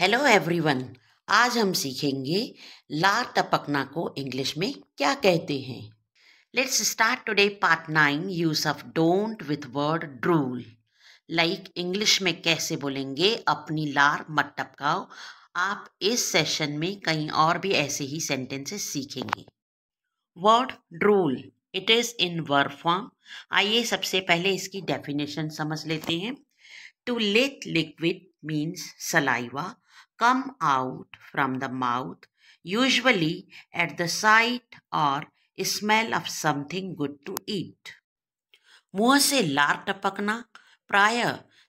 Hello everyone आज हम सीखेंगे लार टपकना को इंग्लिश में क्या कहते हैं let's start today part nine use of don't with word drool like English में कैसे बोलेंगे अपनी लार मत टपकाओ आप इस सेशन में कहीं और भी ऐसे ही सेंटेंसेस सीखेंगे word drool it is in word form आइए सबसे पहले इसकी डेफिनेशन समझ लेते हैं to let liquid means saliva, come out from the mouth, usually at the sight or smell of something good to eat. मुंह से लार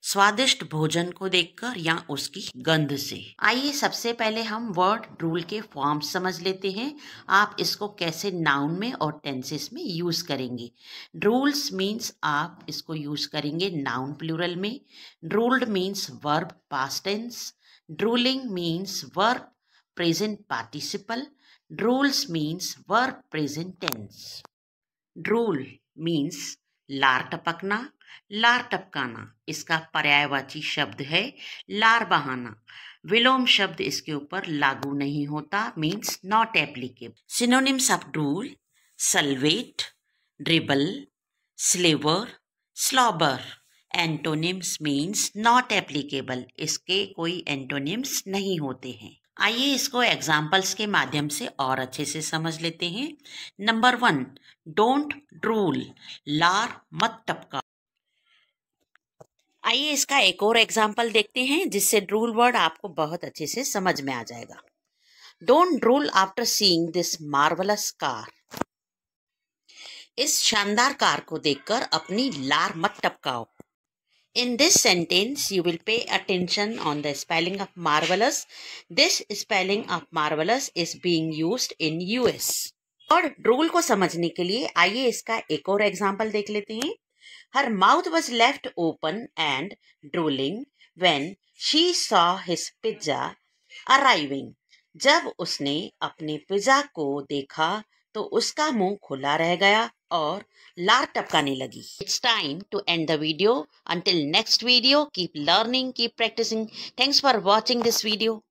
स्वादिष्ट भोजन को देखकर या उसकी गंध से आइए सबसे पहले हम वर्ड रूल के फॉर्म समझ लेते हैं आप इसको कैसे नाउन में और टेंसेस में यूज़ करेंगे रूल्स मीन्स आप इसको यूज़ करेंगे नाउन प्लूरल में ruled means verb past tense ruling means verb present participle rules means verb present tense rule means लार टपकना लार टपकाना इसका पर्यायवाची शब्द है लार बहाना विलोम शब्द इसके ऊपर लागू नहीं होता means not applicable synonyms of drool salivate dribble slaver slobber antonyms means not applicable इसके कोई एंटोनिम्स नहीं होते हैं आइए इसको एग्जाम्पल्स के माध्यम से और अच्छे से समझ लेते हैं नंबर वन डोंट ड्रूल लार मत टपका आइए इसका एक और एग्जाम्पल देखते हैं जिससे ड्रूल वर्ड आपको बहुत अच्छे से समझ में आ जाएगा don't drool after seeing this marvellous car इस शानदार कार को देखकर अपनी लार मत टपकाओ in this sentence you will pay attention on the spelling of marvellous this spelling of marvellous is being used in US और रूल को समझने के लिए आइए इसका एक और एग्जाम्पल देख लेते हैं Her mouth was left open and drooling when she saw his pizza arriving. जब उसने अपने पिज्जा को देखा तो उसका मुंह खुला रह गया और लार टपकाने लगी it's time to end the video until next video keep learning keep practising thanks for watching this video